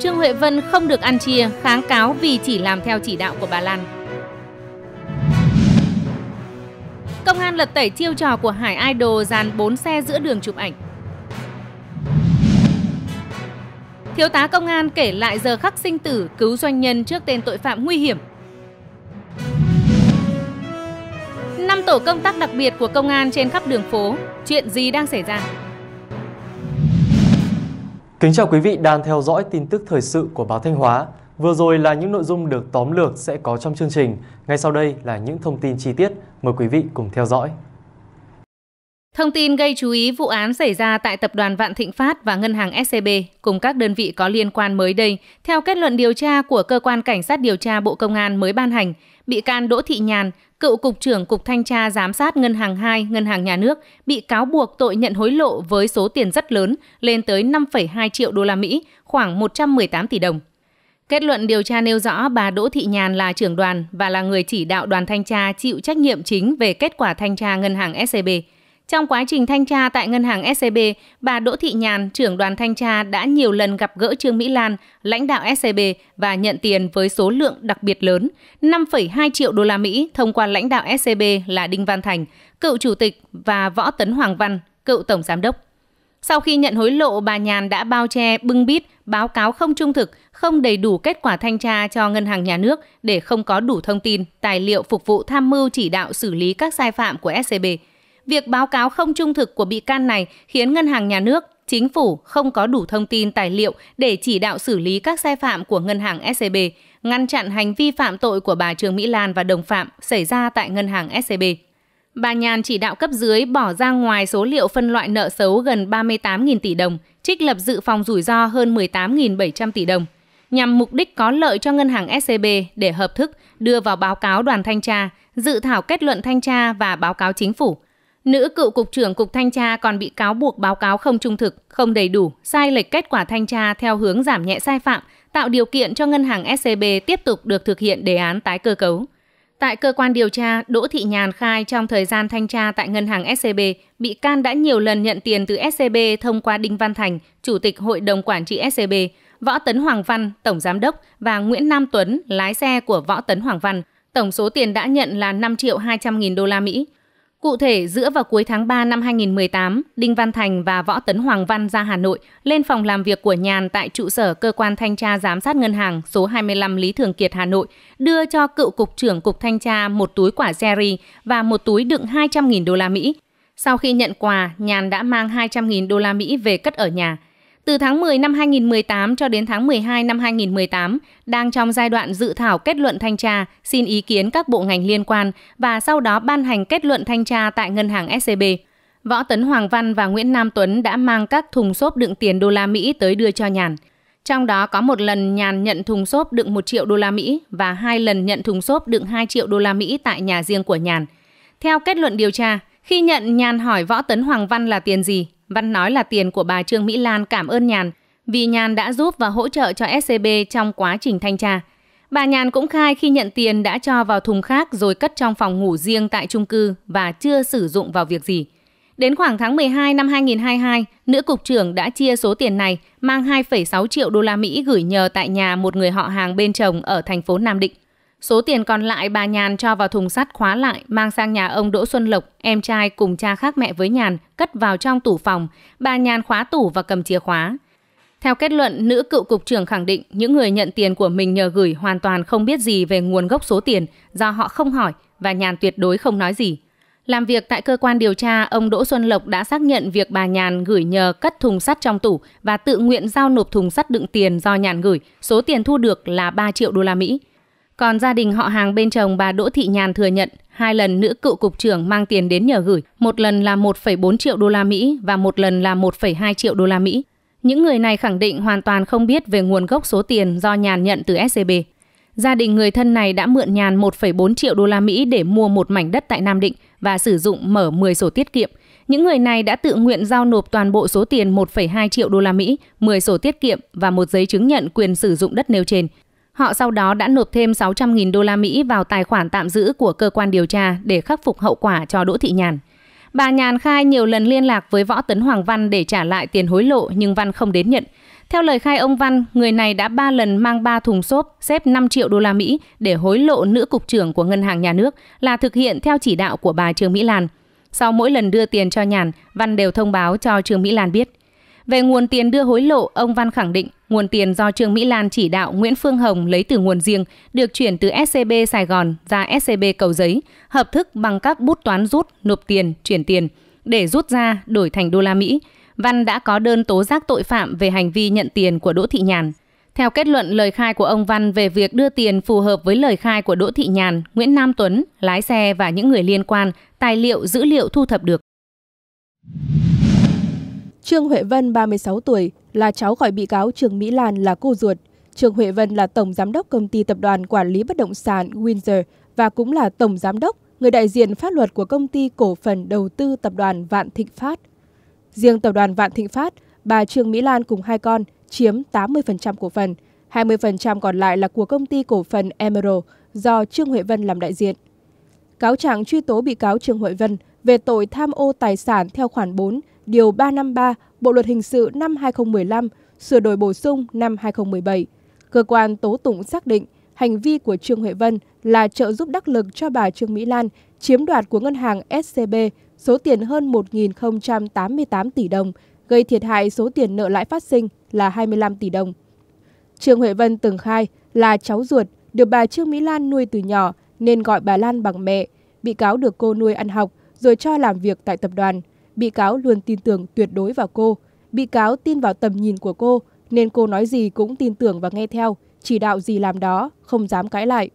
Trương Huệ Vân không được ăn chia, kháng cáo vì chỉ làm theo chỉ đạo của bà Lan. Công an lật tẩy chiêu trò của Hải Idol dàn 4 xe giữa đường chụp ảnh. Thiếu tá công an kể lại giờ khắc sinh tử cứu doanh nhân trước tên tội phạm nguy hiểm. Năm tổ công tác đặc biệt của công an trên khắp đường phố, chuyện gì đang xảy ra? Kính chào quý vị đang theo dõi tin tức thời sự của báo Thanh Hóa. Vừa rồi là những nội dung được tóm lược sẽ có trong chương trình. Ngay sau đây là những thông tin chi tiết. Mời quý vị cùng theo dõi. Thông tin gây chú ý vụ án xảy ra tại Tập đoàn Vạn Thịnh Phát và Ngân hàng SCB e cùng các đơn vị có liên quan mới đây. Theo kết luận điều tra của Cơ quan Cảnh sát điều tra Bộ Công an mới ban hành, bị can Đỗ Thị Nhàn, cựu cục trưởng Cục Thanh tra giám sát Ngân hàng 2, Ngân hàng Nhà nước bị cáo buộc tội nhận hối lộ với số tiền rất lớn lên tới 5,2 triệu đô la Mỹ, khoảng 118 tỷ đồng. Kết luận điều tra nêu rõ bà Đỗ Thị Nhàn là trưởng đoàn và là người chỉ đạo đoàn thanh tra chịu trách nhiệm chính về kết quả thanh tra ngân hàng SCB. E trong quá trình thanh tra tại ngân hàng SCB, e bà Đỗ Thị Nhàn, trưởng đoàn thanh tra đã nhiều lần gặp gỡ Trương Mỹ Lan, lãnh đạo SCB e và nhận tiền với số lượng đặc biệt lớn, 5,2 triệu đô la Mỹ thông qua lãnh đạo SCB e là Đinh Văn Thành, cựu chủ tịch và Võ Tấn Hoàng Văn, cựu tổng giám đốc. Sau khi nhận hối lộ, bà Nhàn đã bao che, bưng bít, báo cáo không trung thực, không đầy đủ kết quả thanh tra cho Ngân hàng Nhà nước để không có đủ thông tin, tài liệu phục vụ tham mưu chỉ đạo xử lý các sai phạm của SCB – Việc báo cáo không trung thực của bị can này khiến Ngân hàng Nhà nước, Chính phủ không có đủ thông tin tài liệu để chỉ đạo xử lý các sai phạm của Ngân hàng SCB, e ngăn chặn hành vi phạm tội của bà Trương Mỹ Lan và đồng phạm xảy ra tại Ngân hàng SCB. E bà Nhàn chỉ đạo cấp dưới bỏ ra ngoài số liệu phân loại nợ xấu gần 38.000 tỷ đồng, trích lập dự phòng rủi ro hơn 18.700 tỷ đồng, nhằm mục đích có lợi cho ngân hàng SCB e để hợp thức đưa vào báo cáo đoàn thanh tra, dự thảo kết luận thanh tra và báo cáo chính phủ – Nữ cựu cục trưởng Cục Thanh tra còn bị cáo buộc báo cáo không trung thực, không đầy đủ, sai lệch kết quả thanh tra theo hướng giảm nhẹ sai phạm, tạo điều kiện cho ngân hàng SCB e tiếp tục được thực hiện đề án tái cơ cấu. Tại cơ quan điều tra, Đỗ Thị Nhàn khai trong thời gian thanh tra tại ngân hàng SCB, e bị can đã nhiều lần nhận tiền từ SCB e thông qua Đinh Văn Thành, Chủ tịch Hội đồng Quản trị SCB, Võ Tấn Hoàng Văn, Tổng Giám đốc và Nguyễn Nam Tuấn, lái xe của Võ Tấn Hoàng Văn. Tổng số tiền đã nhận là 5 triệu 200 nghìn đô la Mỹ. Cụ thể, giữa vào cuối tháng 3 năm 2018, Đinh Văn Thành và Võ Tấn Hoàng Văn ra Hà Nội lên phòng làm việc của Nhàn tại trụ sở cơ quan thanh tra giám sát ngân hàng số 25 Lý Thường Kiệt Hà Nội, đưa cho cựu cục trưởng cục thanh tra một túi quả Jerry và một túi đựng 200.000 đô la Mỹ. Sau khi nhận quà, Nhàn đã mang 200.000 đô la Mỹ về cất ở nhà từ tháng 10 năm 2018 cho đến tháng 12 năm 2018 đang trong giai đoạn dự thảo kết luận thanh tra, xin ý kiến các bộ ngành liên quan và sau đó ban hành kết luận thanh tra tại ngân hàng SCB. E Võ Tấn Hoàng Văn và Nguyễn Nam Tuấn đã mang các thùng xốp đựng tiền đô la Mỹ tới đưa cho Nhàn. Trong đó có một lần Nhàn nhận thùng xốp đựng 1 triệu đô la Mỹ và hai lần nhận thùng xốp đựng 2 triệu đô la Mỹ tại nhà riêng của Nhàn. Theo kết luận điều tra, khi nhận Nhàn hỏi Võ Tấn Hoàng Văn là tiền gì, Văn nói là tiền của bà Trương Mỹ Lan cảm ơn Nhàn vì Nhàn đã giúp và hỗ trợ cho SCB trong quá trình thanh tra. Bà Nhàn cũng khai khi nhận tiền đã cho vào thùng khác rồi cất trong phòng ngủ riêng tại chung cư và chưa sử dụng vào việc gì. Đến khoảng tháng 12 năm 2022, nữ cục trưởng đã chia số tiền này mang 2,6 triệu đô la Mỹ gửi nhờ tại nhà một người họ hàng bên chồng ở thành phố Nam Định. Số tiền còn lại bà Nhàn cho vào thùng sắt khóa lại, mang sang nhà ông Đỗ Xuân Lộc, em trai cùng cha khác mẹ với Nhàn, cất vào trong tủ phòng. Bà Nhàn khóa tủ và cầm chìa khóa. Theo kết luận, nữ cựu cục trưởng khẳng định những người nhận tiền của mình nhờ gửi hoàn toàn không biết gì về nguồn gốc số tiền do họ không hỏi và Nhàn tuyệt đối không nói gì. Làm việc tại cơ quan điều tra, ông Đỗ Xuân Lộc đã xác nhận việc bà Nhàn gửi nhờ cất thùng sắt trong tủ và tự nguyện giao nộp thùng sắt đựng tiền do Nhàn gửi. Số tiền thu được là 3 triệu đô la Mỹ. Còn gia đình họ hàng bên chồng bà Đỗ Thị Nhàn thừa nhận hai lần nữ cựu cục trưởng mang tiền đến nhờ gửi, một lần là 1,4 triệu đô la Mỹ và một lần là 1,2 triệu đô la Mỹ. Những người này khẳng định hoàn toàn không biết về nguồn gốc số tiền do Nhàn nhận từ SCB. E gia đình người thân này đã mượn Nhàn 1,4 triệu đô la Mỹ để mua một mảnh đất tại Nam Định và sử dụng mở 10 sổ tiết kiệm. Những người này đã tự nguyện giao nộp toàn bộ số tiền 1,2 triệu đô la Mỹ, 10 sổ tiết kiệm và một giấy chứng nhận quyền sử dụng đất nêu trên. Họ sau đó đã nộp thêm 600.000 đô la Mỹ vào tài khoản tạm giữ của cơ quan điều tra để khắc phục hậu quả cho Đỗ Thị Nhàn. Bà Nhàn khai nhiều lần liên lạc với Võ Tấn Hoàng Văn để trả lại tiền hối lộ nhưng Văn không đến nhận. Theo lời khai ông Văn, người này đã 3 lần mang 3 thùng xốp xếp 5 triệu đô la Mỹ để hối lộ nữ cục trưởng của Ngân hàng Nhà nước là thực hiện theo chỉ đạo của bà Trương Mỹ Lan. Sau mỗi lần đưa tiền cho Nhàn, Văn đều thông báo cho Trương Mỹ Lan biết. Về nguồn tiền đưa hối lộ, ông Văn khẳng định nguồn tiền do Trương Mỹ Lan chỉ đạo Nguyễn Phương Hồng lấy từ nguồn riêng được chuyển từ SCB Sài Gòn ra SCB Cầu Giấy, hợp thức bằng các bút toán rút, nộp tiền, chuyển tiền để rút ra đổi thành đô la Mỹ. Văn đã có đơn tố giác tội phạm về hành vi nhận tiền của Đỗ Thị Nhàn. Theo kết luận lời khai của ông Văn về việc đưa tiền phù hợp với lời khai của Đỗ Thị Nhàn, Nguyễn Nam Tuấn, lái xe và những người liên quan, tài liệu dữ liệu thu thập được. Trương Huệ Vân 36 tuổi là cháu khỏi bị cáo Trương Mỹ Lan là cô ruột. Trương Huệ Vân là tổng giám đốc công ty tập đoàn quản lý bất động sản Windsor và cũng là tổng giám đốc, người đại diện pháp luật của công ty cổ phần đầu tư tập đoàn Vạn Thịnh Phát. Riêng tập đoàn Vạn Thịnh Phát, bà Trương Mỹ Lan cùng hai con chiếm 80% cổ phần, 20% còn lại là của công ty cổ phần Emerald do Trương Huệ Vân làm đại diện. Cáo trạng truy tố bị cáo Trương Huệ Vân về tội tham ô tài sản theo khoản 4 Điều 353 Bộ Luật Hình sự năm 2015, sửa đổi bổ sung năm 2017. Cơ quan tố tụng xác định hành vi của Trương Huệ Vân là trợ giúp đắc lực cho bà Trương Mỹ Lan chiếm đoạt của ngân hàng SCB số tiền hơn 1.088 tỷ đồng, gây thiệt hại số tiền nợ lãi phát sinh là 25 tỷ đồng. Trương Huệ Vân từng khai là cháu ruột được bà Trương Mỹ Lan nuôi từ nhỏ nên gọi bà Lan bằng mẹ. Bị cáo được cô nuôi ăn học rồi cho làm việc tại tập đoàn bị cáo luôn tin tưởng tuyệt đối vào cô. Bị cáo tin vào tầm nhìn của cô, nên cô nói gì cũng tin tưởng và nghe theo, chỉ đạo gì làm đó, không dám cãi lại.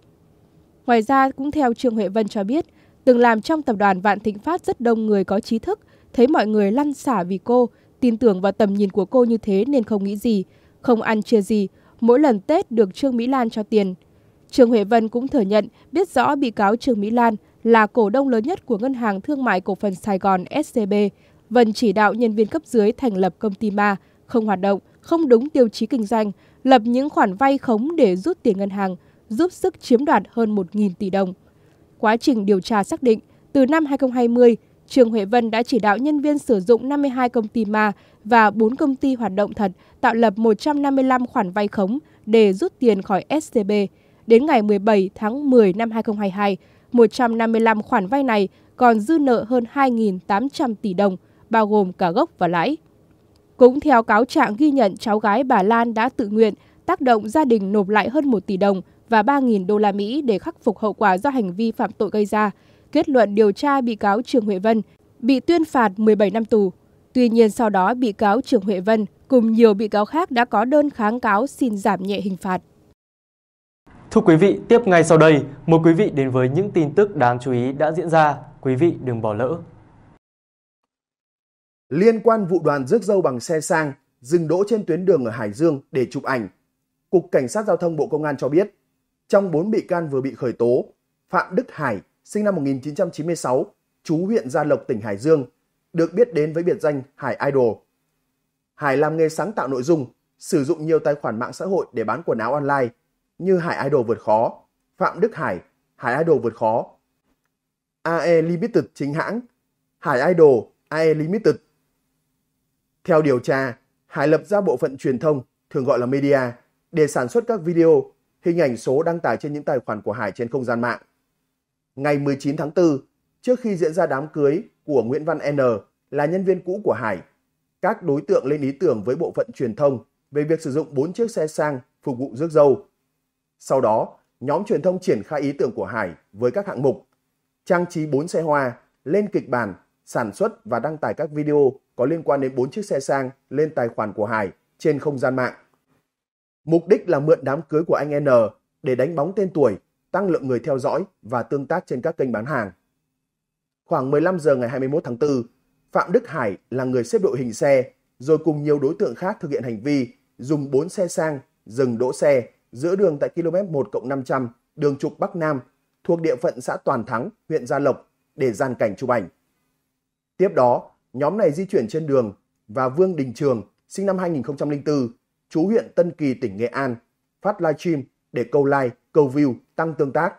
Ngoài ra, cũng theo Trương Huệ Vân cho biết, từng làm trong tập đoàn Vạn Thịnh Phát rất đông người có trí thức, thấy mọi người lăn xả vì cô, tin tưởng vào tầm nhìn của cô như thế nên không nghĩ gì, không ăn chia gì, mỗi lần Tết được Trương Mỹ Lan cho tiền. Trương Huệ Vân cũng thừa nhận biết rõ bị cáo Trương Mỹ Lan là cổ đông lớn nhất của Ngân hàng Thương mại Cổ phần Sài Gòn SCB, Vân chỉ đạo nhân viên cấp dưới thành lập công ty ma, không hoạt động, không đúng tiêu chí kinh doanh, lập những khoản vay khống để rút tiền ngân hàng, giúp sức chiếm đoạt hơn 1.000 tỷ đồng. Quá trình điều tra xác định, từ năm 2020, Trường Huệ Vân đã chỉ đạo nhân viên sử dụng 52 công ty ma và 4 công ty hoạt động thật tạo lập 155 khoản vay khống để rút tiền khỏi SCB. Đến ngày 17 tháng 10 năm 2022, 155 khoản vay này còn dư nợ hơn 2.800 tỷ đồng, bao gồm cả gốc và lãi. Cũng theo cáo trạng ghi nhận cháu gái bà Lan đã tự nguyện tác động gia đình nộp lại hơn 1 tỷ đồng và 3.000 đô la Mỹ để khắc phục hậu quả do hành vi phạm tội gây ra. Kết luận điều tra bị cáo Trường Huệ Vân bị tuyên phạt 17 năm tù. Tuy nhiên sau đó bị cáo Trường Huệ Vân cùng nhiều bị cáo khác đã có đơn kháng cáo xin giảm nhẹ hình phạt. Thưa quý vị, tiếp ngay sau đây, mời quý vị đến với những tin tức đáng chú ý đã diễn ra. Quý vị đừng bỏ lỡ. Liên quan vụ đoàn rước dâu bằng xe sang, dừng đỗ trên tuyến đường ở Hải Dương để chụp ảnh. Cục Cảnh sát Giao thông Bộ Công an cho biết, trong 4 bị can vừa bị khởi tố, Phạm Đức Hải, sinh năm 1996, chú huyện Gia Lộc, tỉnh Hải Dương, được biết đến với biệt danh Hải Idol. Hải làm nghề sáng tạo nội dung, sử dụng nhiều tài khoản mạng xã hội để bán quần áo online – như Hải Idol vượt khó, Phạm Đức Hải, Hải Idol vượt khó, AE Limited chính hãng, Hải Idol, AE Limited. Theo điều tra, Hải lập ra bộ phận truyền thông, thường gọi là media, để sản xuất các video, hình ảnh số đăng tải trên những tài khoản của Hải trên không gian mạng. Ngày 19 tháng 4, trước khi diễn ra đám cưới của Nguyễn Văn N là nhân viên cũ của Hải, các đối tượng lên ý tưởng với bộ phận truyền thông về việc sử dụng 4 chiếc xe sang phục vụ rước dâu sau đó, nhóm truyền thông triển khai ý tưởng của Hải với các hạng mục trang trí 4 xe hoa, lên kịch bản, sản xuất và đăng tải các video có liên quan đến 4 chiếc xe sang lên tài khoản của Hải trên không gian mạng. Mục đích là mượn đám cưới của anh N để đánh bóng tên tuổi, tăng lượng người theo dõi và tương tác trên các kênh bán hàng. Khoảng 15 giờ ngày 21 tháng 4, Phạm Đức Hải là người xếp đội hình xe, rồi cùng nhiều đối tượng khác thực hiện hành vi dùng 4 xe sang, dừng đỗ xe, giữa đường tại km 1 500, đường trục Bắc Nam, thuộc địa phận xã Toàn Thắng, huyện Gia Lộc để gian cảnh chụp ảnh. Tiếp đó, nhóm này di chuyển trên đường và Vương Đình Trường, sinh năm 2004, chú huyện Tân Kỳ, tỉnh Nghệ An, phát livestream để câu like, câu view, tăng tương tác.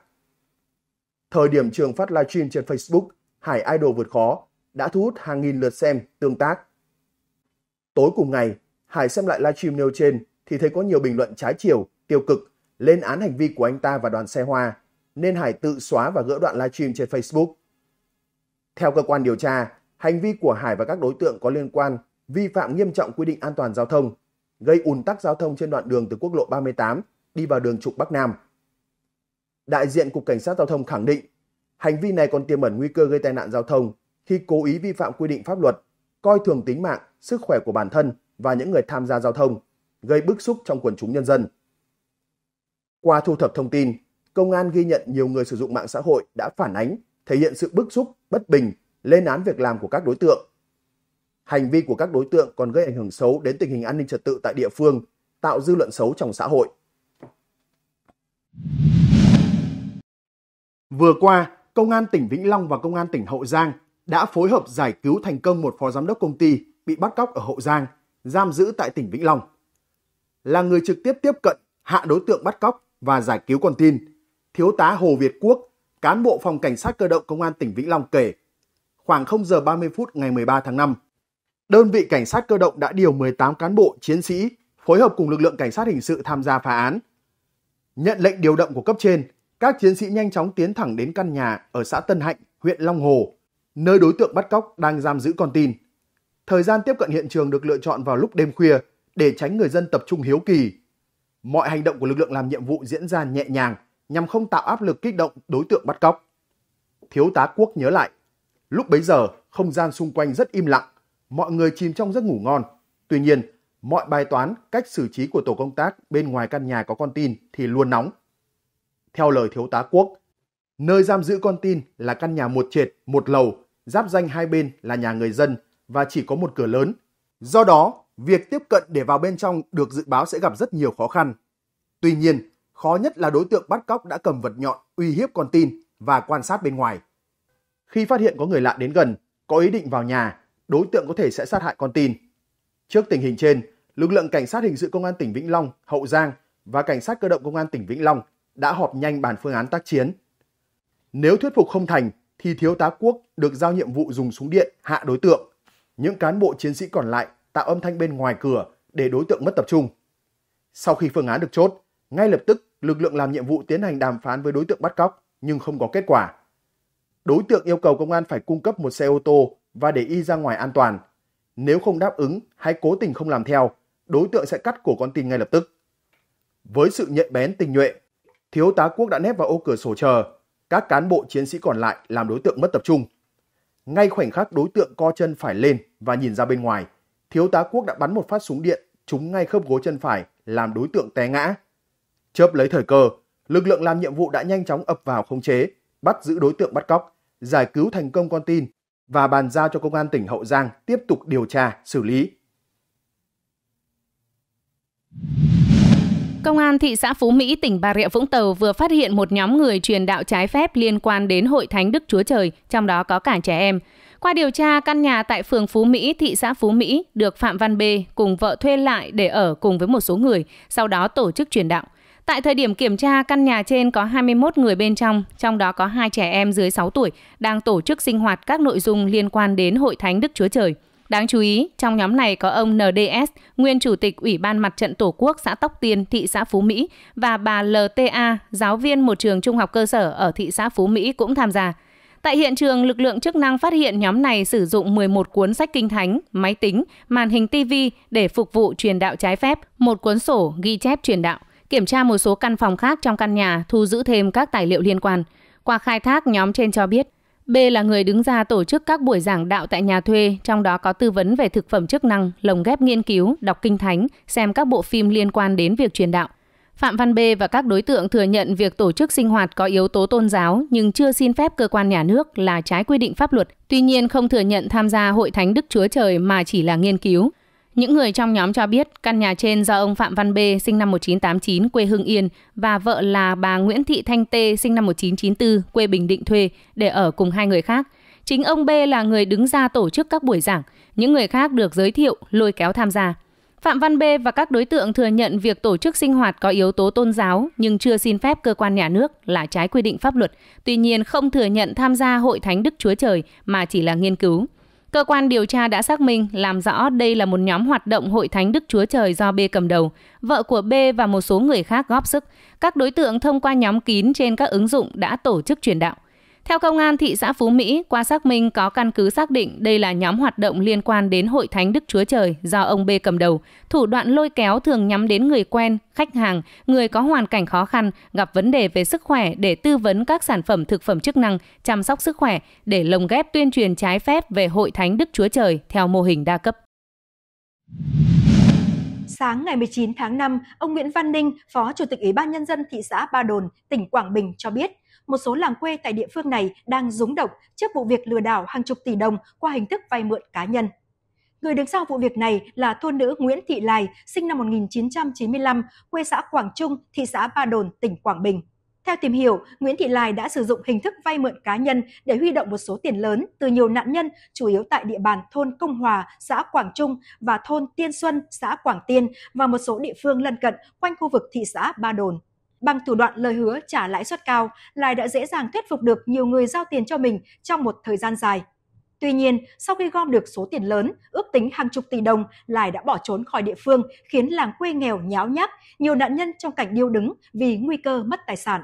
Thời điểm Trường phát livestream trên Facebook, Hải Idol vượt khó, đã thu hút hàng nghìn lượt xem, tương tác. Tối cùng ngày, Hải xem lại livestream nêu trên thì thấy có nhiều bình luận trái chiều tiêu cực, lên án hành vi của anh ta và đoàn xe hoa, nên Hải tự xóa và gỡ đoạn livestream trên Facebook. Theo cơ quan điều tra, hành vi của Hải và các đối tượng có liên quan vi phạm nghiêm trọng quy định an toàn giao thông, gây ùn tắc giao thông trên đoạn đường từ quốc lộ 38 đi vào đường trục Bắc Nam. Đại diện Cục Cảnh sát Giao thông khẳng định, hành vi này còn tiềm ẩn nguy cơ gây tai nạn giao thông khi cố ý vi phạm quy định pháp luật, coi thường tính mạng, sức khỏe của bản thân và những người tham gia giao thông, gây bức xúc trong quần chúng nhân dân. Qua thu thập thông tin, công an ghi nhận nhiều người sử dụng mạng xã hội đã phản ánh, thể hiện sự bức xúc, bất bình, lên án việc làm của các đối tượng. Hành vi của các đối tượng còn gây ảnh hưởng xấu đến tình hình an ninh trật tự tại địa phương, tạo dư luận xấu trong xã hội. Vừa qua, Công an tỉnh Vĩnh Long và Công an tỉnh Hậu Giang đã phối hợp giải cứu thành công một phó giám đốc công ty bị bắt cóc ở Hậu Giang, giam giữ tại tỉnh Vĩnh Long. Là người trực tiếp tiếp cận, hạ đối tượng bắt cóc, và giải cứu con tin, Thiếu tá Hồ Việt Quốc, cán bộ phòng cảnh sát cơ động công an tỉnh Vĩnh Long kể, khoảng 0 giờ 30 phút ngày 13 tháng 5, đơn vị cảnh sát cơ động đã điều 18 cán bộ chiến sĩ phối hợp cùng lực lượng cảnh sát hình sự tham gia phá án. Nhận lệnh điều động của cấp trên, các chiến sĩ nhanh chóng tiến thẳng đến căn nhà ở xã Tân Hạnh, huyện Long Hồ, nơi đối tượng bắt cóc đang giam giữ con tin. Thời gian tiếp cận hiện trường được lựa chọn vào lúc đêm khuya để tránh người dân tập trung hiếu kỳ mọi hành động của lực lượng làm nhiệm vụ diễn ra nhẹ nhàng nhằm không tạo áp lực kích động đối tượng bắt cóc. Thiếu tá Quốc nhớ lại, lúc bấy giờ không gian xung quanh rất im lặng, mọi người chìm trong giấc ngủ ngon. Tuy nhiên, mọi bài toán, cách xử trí của tổ công tác bên ngoài căn nhà có con tin thì luôn nóng. Theo lời Thiếu tá Quốc, nơi giam giữ con tin là căn nhà một trệt, một lầu, giáp danh hai bên là nhà người dân và chỉ có một cửa lớn. Do đó, việc tiếp cận để vào bên trong được dự báo sẽ gặp rất nhiều khó khăn. Tuy nhiên, khó nhất là đối tượng bắt cóc đã cầm vật nhọn uy hiếp con tin và quan sát bên ngoài. Khi phát hiện có người lạ đến gần, có ý định vào nhà, đối tượng có thể sẽ sát hại con tin. Trước tình hình trên, lực lượng cảnh sát hình sự công an tỉnh Vĩnh Long, Hậu Giang và cảnh sát cơ động công an tỉnh Vĩnh Long đã họp nhanh bàn phương án tác chiến. Nếu thuyết phục không thành thì thiếu tá Quốc được giao nhiệm vụ dùng súng điện hạ đối tượng. Những cán bộ chiến sĩ còn lại tạo âm thanh bên ngoài cửa để đối tượng mất tập trung. Sau khi phương án được chốt, ngay lập tức lực lượng làm nhiệm vụ tiến hành đàm phán với đối tượng bắt cóc nhưng không có kết quả. Đối tượng yêu cầu công an phải cung cấp một xe ô tô và để y ra ngoài an toàn. Nếu không đáp ứng hay cố tình không làm theo, đối tượng sẽ cắt cổ con tin ngay lập tức. Với sự nhạy bén tình nhuệ, thiếu tá quốc đã nép vào ô cửa sổ chờ, các cán bộ chiến sĩ còn lại làm đối tượng mất tập trung. Ngay khoảnh khắc đối tượng co chân phải lên và nhìn ra bên ngoài, thiếu tá Quốc đã bắn một phát súng điện trúng ngay khớp gối chân phải làm đối tượng té ngã. Chớp lấy thời cơ, lực lượng làm nhiệm vụ đã nhanh chóng ập vào khống chế, bắt giữ đối tượng bắt cóc, giải cứu thành công con tin và bàn giao cho công an tỉnh Hậu Giang tiếp tục điều tra, xử lý. Công an thị xã Phú Mỹ, tỉnh Bà Rịa Vũng Tàu vừa phát hiện một nhóm người truyền đạo trái phép liên quan đến Hội Thánh Đức Chúa Trời, trong đó có cả trẻ em. Qua điều tra, căn nhà tại phường Phú Mỹ, thị xã Phú Mỹ được Phạm Văn B cùng vợ thuê lại để ở cùng với một số người, sau đó tổ chức truyền đạo. Tại thời điểm kiểm tra, căn nhà trên có 21 người bên trong, trong đó có hai trẻ em dưới 6 tuổi đang tổ chức sinh hoạt các nội dung liên quan đến Hội Thánh Đức Chúa Trời. Đáng chú ý, trong nhóm này có ông NDS, nguyên chủ tịch Ủy ban Mặt trận Tổ quốc xã Tóc Tiên, thị xã Phú Mỹ và bà LTA, giáo viên một trường trung học cơ sở ở thị xã Phú Mỹ cũng tham gia. Tại hiện trường, lực lượng chức năng phát hiện nhóm này sử dụng 11 cuốn sách kinh thánh, máy tính, màn hình TV để phục vụ truyền đạo trái phép, một cuốn sổ ghi chép truyền đạo, kiểm tra một số căn phòng khác trong căn nhà, thu giữ thêm các tài liệu liên quan. Qua khai thác, nhóm trên cho biết, B là người đứng ra tổ chức các buổi giảng đạo tại nhà thuê, trong đó có tư vấn về thực phẩm chức năng, lồng ghép nghiên cứu, đọc kinh thánh, xem các bộ phim liên quan đến việc truyền đạo. Phạm Văn B và các đối tượng thừa nhận việc tổ chức sinh hoạt có yếu tố tôn giáo nhưng chưa xin phép cơ quan nhà nước là trái quy định pháp luật, tuy nhiên không thừa nhận tham gia hội thánh Đức Chúa Trời mà chỉ là nghiên cứu. Những người trong nhóm cho biết căn nhà trên do ông Phạm Văn B sinh năm 1989 quê Hưng Yên và vợ là bà Nguyễn Thị Thanh Tê sinh năm 1994 quê Bình Định thuê để ở cùng hai người khác. Chính ông B là người đứng ra tổ chức các buổi giảng, những người khác được giới thiệu lôi kéo tham gia. Phạm Văn B và các đối tượng thừa nhận việc tổ chức sinh hoạt có yếu tố tôn giáo nhưng chưa xin phép cơ quan nhà nước là trái quy định pháp luật, tuy nhiên không thừa nhận tham gia hội thánh Đức Chúa Trời mà chỉ là nghiên cứu. Cơ quan điều tra đã xác minh, làm rõ đây là một nhóm hoạt động hội thánh Đức Chúa Trời do B cầm đầu, vợ của B và một số người khác góp sức. Các đối tượng thông qua nhóm kín trên các ứng dụng đã tổ chức truyền đạo. Theo công an thị xã Phú Mỹ, qua xác minh có căn cứ xác định đây là nhóm hoạt động liên quan đến hội thánh Đức Chúa Trời do ông B cầm đầu. Thủ đoạn lôi kéo thường nhắm đến người quen, khách hàng, người có hoàn cảnh khó khăn, gặp vấn đề về sức khỏe để tư vấn các sản phẩm thực phẩm chức năng, chăm sóc sức khỏe để lồng ghép tuyên truyền trái phép về hội thánh Đức Chúa Trời theo mô hình đa cấp. Sáng ngày 19 tháng 5, ông Nguyễn Văn Ninh, Phó Chủ tịch Ủy ban Nhân dân thị xã Ba Đồn, tỉnh Quảng Bình cho biết – một số làng quê tại địa phương này đang rúng động trước vụ việc lừa đảo hàng chục tỷ đồng qua hình thức vay mượn cá nhân. Người đứng sau vụ việc này là thôn nữ Nguyễn Thị Lài, sinh năm 1995, quê xã Quảng Trung, thị xã Ba Đồn, tỉnh Quảng Bình. Theo tìm hiểu, Nguyễn Thị Lài đã sử dụng hình thức vay mượn cá nhân để huy động một số tiền lớn từ nhiều nạn nhân, chủ yếu tại địa bàn thôn Công Hòa, xã Quảng Trung và thôn Tiên Xuân, xã Quảng Tiên và một số địa phương lân cận quanh khu vực thị xã Ba Đồn. Bằng thủ đoạn lời hứa trả lãi suất cao, Lai đã dễ dàng thuyết phục được nhiều người giao tiền cho mình trong một thời gian dài. Tuy nhiên, sau khi gom được số tiền lớn, ước tính hàng chục tỷ đồng, Lai đã bỏ trốn khỏi địa phương, khiến làng quê nghèo nháo nhác, nhiều nạn nhân trong cảnh điêu đứng vì nguy cơ mất tài sản.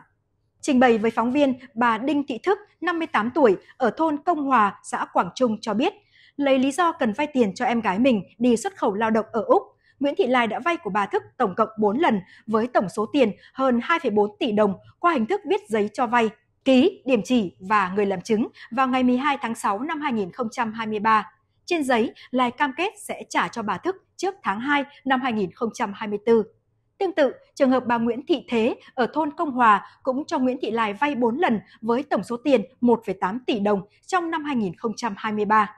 Trình bày với phóng viên, bà Đinh Thị Thức, 58 tuổi, ở thôn Công Hòa, xã Quảng Trung cho biết, lấy lý do cần vay tiền cho em gái mình đi xuất khẩu lao động ở Úc, Nguyễn Thị Lai đã vay của bà Thức tổng cộng 4 lần với tổng số tiền hơn 2,4 tỷ đồng qua hình thức viết giấy cho vay, ký, điểm chỉ và người làm chứng vào ngày 12 tháng 6 năm 2023. Trên giấy, Lai cam kết sẽ trả cho bà Thức trước tháng 2 năm 2024. Tương tự, trường hợp bà Nguyễn Thị Thế ở thôn Công Hòa cũng cho Nguyễn Thị Lai vay 4 lần với tổng số tiền 1,8 tỷ đồng trong năm 2023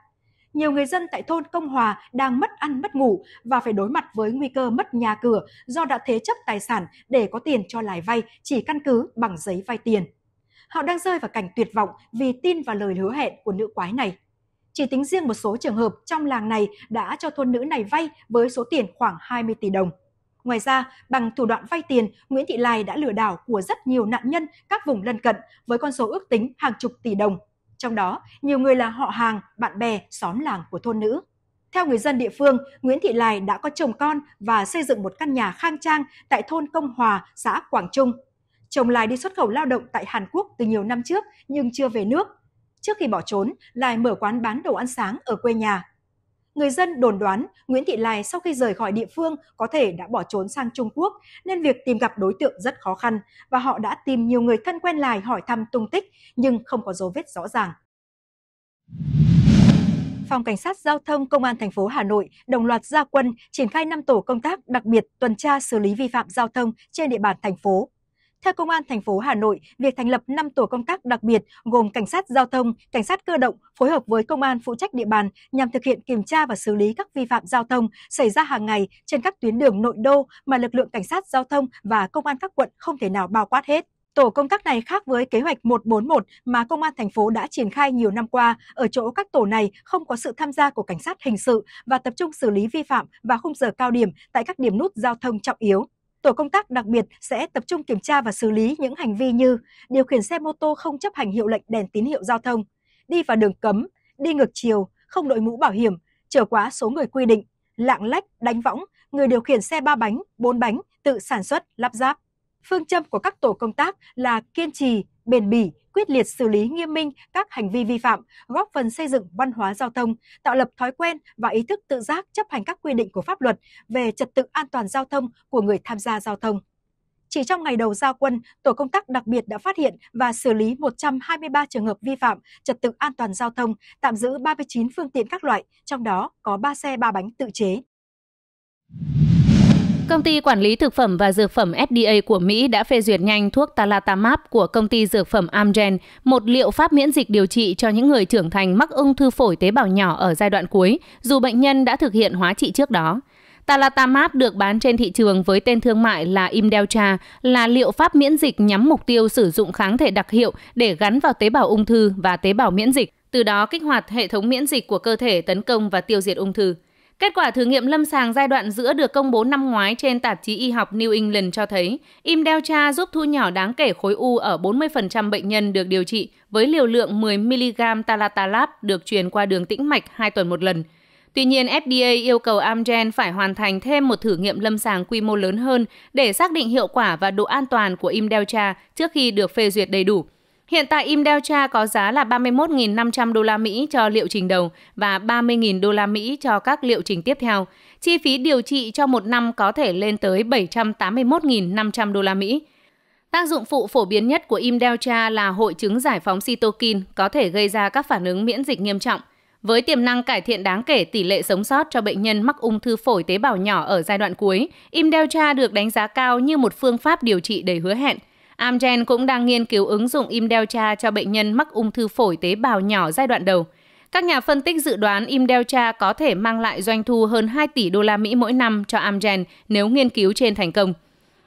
nhiều người dân tại thôn Công Hòa đang mất ăn mất ngủ và phải đối mặt với nguy cơ mất nhà cửa do đã thế chấp tài sản để có tiền cho lãi vay chỉ căn cứ bằng giấy vay tiền. Họ đang rơi vào cảnh tuyệt vọng vì tin vào lời hứa hẹn của nữ quái này. Chỉ tính riêng một số trường hợp trong làng này đã cho thôn nữ này vay với số tiền khoảng 20 tỷ đồng. Ngoài ra, bằng thủ đoạn vay tiền, Nguyễn Thị Lai đã lừa đảo của rất nhiều nạn nhân các vùng lân cận với con số ước tính hàng chục tỷ đồng trong đó nhiều người là họ hàng, bạn bè, xóm làng của thôn nữ. Theo người dân địa phương, Nguyễn Thị Lài đã có chồng con và xây dựng một căn nhà khang trang tại thôn Công Hòa, xã Quảng Trung. Chồng Lài đi xuất khẩu lao động tại Hàn Quốc từ nhiều năm trước nhưng chưa về nước. Trước khi bỏ trốn, Lài mở quán bán đồ ăn sáng ở quê nhà. Người dân đồn đoán Nguyễn Thị Lai sau khi rời khỏi địa phương có thể đã bỏ trốn sang Trung Quốc nên việc tìm gặp đối tượng rất khó khăn và họ đã tìm nhiều người thân quen Lai hỏi thăm tung tích nhưng không có dấu vết rõ ràng. Phòng Cảnh sát Giao thông Công an thành phố Hà Nội đồng loạt gia quân triển khai 5 tổ công tác đặc biệt tuần tra xử lý vi phạm giao thông trên địa bàn thành phố theo Công an thành phố Hà Nội, việc thành lập 5 tổ công tác đặc biệt gồm cảnh sát giao thông, cảnh sát cơ động phối hợp với công an phụ trách địa bàn nhằm thực hiện kiểm tra và xử lý các vi phạm giao thông xảy ra hàng ngày trên các tuyến đường nội đô mà lực lượng cảnh sát giao thông và công an các quận không thể nào bao quát hết. Tổ công tác này khác với kế hoạch 141 mà công an thành phố đã triển khai nhiều năm qua, ở chỗ các tổ này không có sự tham gia của cảnh sát hình sự và tập trung xử lý vi phạm vào khung giờ cao điểm tại các điểm nút giao thông trọng yếu. Tổ công tác đặc biệt sẽ tập trung kiểm tra và xử lý những hành vi như điều khiển xe mô tô không chấp hành hiệu lệnh đèn tín hiệu giao thông, đi vào đường cấm, đi ngược chiều, không đội mũ bảo hiểm, trở quá số người quy định, lạng lách, đánh võng, người điều khiển xe ba bánh, bốn bánh tự sản xuất, lắp ráp. Phương châm của các tổ công tác là kiên trì, bền bỉ, quyết liệt xử lý nghiêm minh các hành vi vi phạm, góp phần xây dựng văn hóa giao thông, tạo lập thói quen và ý thức tự giác chấp hành các quy định của pháp luật về trật tự an toàn giao thông của người tham gia giao thông. Chỉ trong ngày đầu giao quân, tổ công tác đặc biệt đã phát hiện và xử lý 123 trường hợp vi phạm trật tự an toàn giao thông, tạm giữ 39 phương tiện các loại, trong đó có 3 xe ba bánh tự chế. Công ty quản lý thực phẩm và dược phẩm FDA của Mỹ đã phê duyệt nhanh thuốc Talatamab của công ty dược phẩm Amgen, một liệu pháp miễn dịch điều trị cho những người trưởng thành mắc ung thư phổi tế bào nhỏ ở giai đoạn cuối, dù bệnh nhân đã thực hiện hóa trị trước đó. Talatamab được bán trên thị trường với tên thương mại là Imdeltra, là liệu pháp miễn dịch nhắm mục tiêu sử dụng kháng thể đặc hiệu để gắn vào tế bào ung thư và tế bào miễn dịch, từ đó kích hoạt hệ thống miễn dịch của cơ thể tấn công và tiêu diệt ung thư. Kết quả thử nghiệm lâm sàng giai đoạn giữa được công bố năm ngoái trên tạp chí y học New England cho thấy im delta giúp thu nhỏ đáng kể khối u ở 40% bệnh nhân được điều trị với liều lượng 10mg talatalab được truyền qua đường tĩnh mạch 2 tuần một lần. Tuy nhiên, FDA yêu cầu Amgen phải hoàn thành thêm một thử nghiệm lâm sàng quy mô lớn hơn để xác định hiệu quả và độ an toàn của Imdeltra trước khi được phê duyệt đầy đủ. Hiện tại Imdeltra có giá là 31.500 đô la Mỹ cho liệu trình đầu và 30.000 đô la Mỹ cho các liệu trình tiếp theo. Chi phí điều trị cho một năm có thể lên tới 781.500 đô la Mỹ. Tác dụng phụ phổ biến nhất của Imdeltra là hội chứng giải phóng cytokine có thể gây ra các phản ứng miễn dịch nghiêm trọng. Với tiềm năng cải thiện đáng kể tỷ lệ sống sót cho bệnh nhân mắc ung thư phổi tế bào nhỏ ở giai đoạn cuối, Imdeltra được đánh giá cao như một phương pháp điều trị đầy hứa hẹn – Amgen cũng đang nghiên cứu ứng dụng im cho bệnh nhân mắc ung thư phổi tế bào nhỏ giai đoạn đầu. Các nhà phân tích dự đoán im có thể mang lại doanh thu hơn 2 tỷ đô la Mỹ mỗi năm cho Amgen nếu nghiên cứu trên thành công.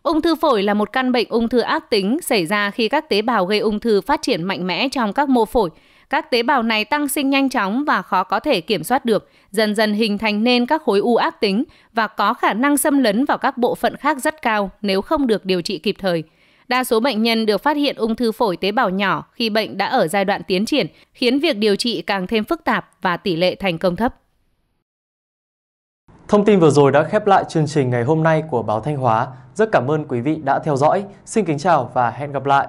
Ung thư phổi là một căn bệnh ung thư ác tính xảy ra khi các tế bào gây ung thư phát triển mạnh mẽ trong các mô phổi. Các tế bào này tăng sinh nhanh chóng và khó có thể kiểm soát được, dần dần hình thành nên các khối u ác tính và có khả năng xâm lấn vào các bộ phận khác rất cao nếu không được điều trị kịp thời – Đa số bệnh nhân được phát hiện ung thư phổi tế bào nhỏ khi bệnh đã ở giai đoạn tiến triển, khiến việc điều trị càng thêm phức tạp và tỷ lệ thành công thấp. Thông tin vừa rồi đã khép lại chương trình ngày hôm nay của báo Thanh Hóa. Rất cảm ơn quý vị đã theo dõi. Xin kính chào và hẹn gặp lại.